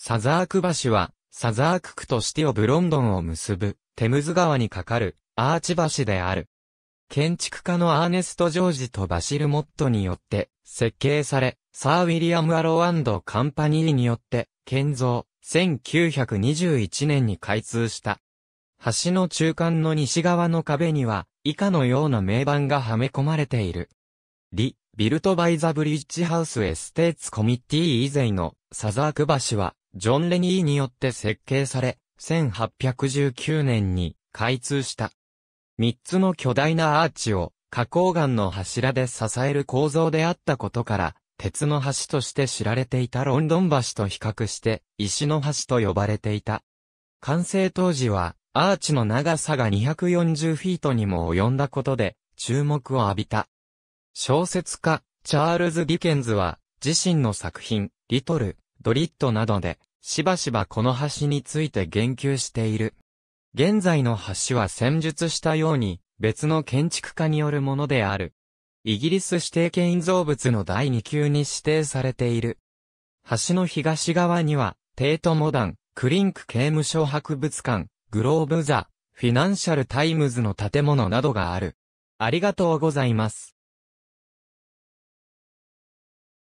サザーク橋は、サザーク区としてオブロンドンを結ぶ、テムズ川に架かる、アーチ橋である。建築家のアーネスト・ジョージとバシル・モットによって、設計され、サー・ウィリアム・アローカンパニーによって、建造、1921年に開通した。橋の中間の西側の壁には、以下のような名板がはめ込まれている。リ、ビルトバイザブリッジハウスエステーツコミッティ以前のサザーク橋は、ジョン・レニーによって設計され、1819年に開通した。三つの巨大なアーチを花崗岩の柱で支える構造であったことから、鉄の橋として知られていたロンドン橋と比較して、石の橋と呼ばれていた。完成当時は、アーチの長さが240フィートにも及んだことで、注目を浴びた。小説家、チャールズ・ディケンズは、自身の作品、リトル、ドリットなどで、しばしばこの橋について言及している。現在の橋は戦術したように、別の建築家によるものである。イギリス指定建造物の第2級に指定されている。橋の東側には、テートモダン、クリンク刑務所博物館、グローブザ、フィナンシャルタイムズの建物などがある。ありがとうございます。